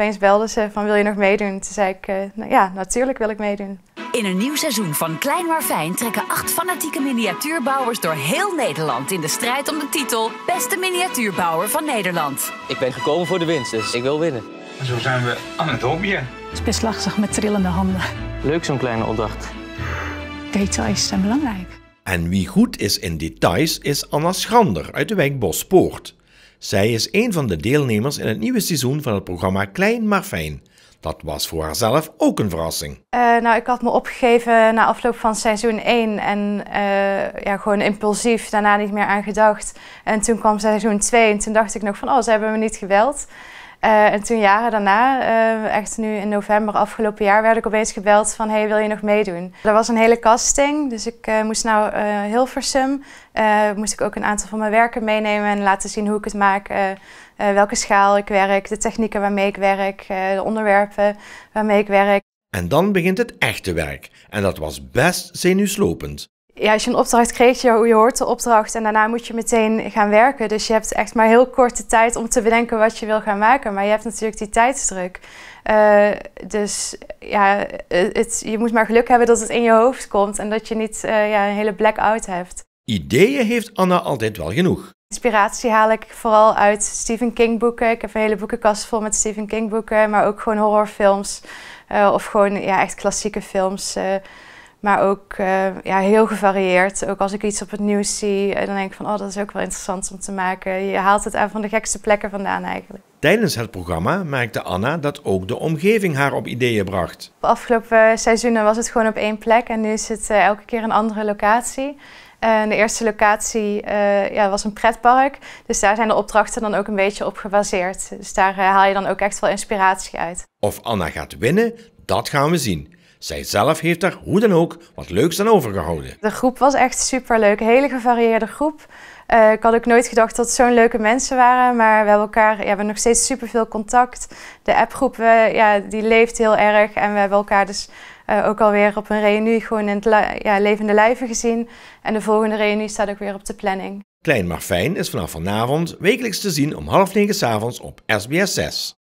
opeens belden ze van wil je nog meedoen? Toen zei ik, eh, nou, ja, natuurlijk wil ik meedoen. In een nieuw seizoen van Klein maar Fijn trekken acht fanatieke miniatuurbouwers door heel Nederland in de strijd om de titel Beste Miniatuurbouwer van Nederland. Ik ben gekomen voor de winst, dus ik wil winnen. En zo zijn we aan het hobbyen. Het is best lastig met trillende handen. Leuk zo'n kleine opdracht. Details zijn belangrijk. En wie goed is in details is Anna Schrander uit de wijk Bospoort. Zij is een van de deelnemers in het nieuwe seizoen van het programma Klein maar Fijn. Dat was voor haarzelf ook een verrassing. Eh, nou, ik had me opgegeven na afloop van seizoen 1 en eh, ja, gewoon impulsief, daarna niet meer aan gedacht. En toen kwam seizoen 2 en toen dacht ik nog van, oh, ze hebben me niet geweld. Eh, en toen jaren daarna, eh, echt nu in november afgelopen jaar, werd ik opeens gebeld van hey, wil je nog meedoen? Er was een hele casting, dus ik uh, moest nou Hilversum, moest ik ook een aantal van mijn werken meenemen en laten zien hoe ik het maak, welke schaal ik werk, de technieken waarmee ik werk, de onderwerpen waarmee ik werk. En dan begint het echte werk en dat was best zenuwslopend ja, als je een opdracht kreeg, je, je hoort de opdracht en daarna moet je meteen gaan werken. Dus je hebt echt maar heel korte tijd om te bedenken wat je wil gaan maken. Maar je hebt natuurlijk die tijdsdruk. Eh, dus ja, het, je moet maar geluk hebben dat het in je hoofd komt en dat je niet eh, ja, een hele blackout hebt. Ideeën heeft Anna altijd wel genoeg. Inspiratie haal ik vooral uit Stephen King boeken. Ik heb een hele boekenkast vol met Stephen King boeken, maar ook gewoon horrorfilms eh, of gewoon ja, echt klassieke films. Maar ook eh, ja, heel gevarieerd. Ook als ik iets op het nieuws zie, eh, dan denk ik van oh, dat is ook wel interessant om te maken. Je haalt het aan van de gekste plekken vandaan eigenlijk. Tijdens het programma merkte Anna dat ook de omgeving haar op ideeën bracht. De afgelopen seizoenen was het gewoon op één plek en nu is het eh, elke keer een andere locatie. En de eerste locatie ja, was een pretpark. Dus daar zijn de opdrachten dan ook een beetje op gebaseerd. Dus daar haal je dan ook echt wel inspiratie uit. Of Anna gaat winnen, dat gaan we zien. Zij zelf heeft er hoe dan ook wat leuks aan overgehouden. De groep was echt superleuk. Hele gevarieerde groep. Eh, ik had ook nooit gedacht dat het zo'n leuke mensen waren. Maar we hebben elkaar ja, we hebben nog steeds superveel contact. De appgroep ja, die leeft heel erg. En we hebben elkaar dus uh, ook alweer op een reunie gewoon in het ja, levende lijven gezien. En de volgende reunie staat ook weer op de planning. Klein maar fijn is vanaf vanavond wekelijks te zien om half negen s'avonds op SBS 6.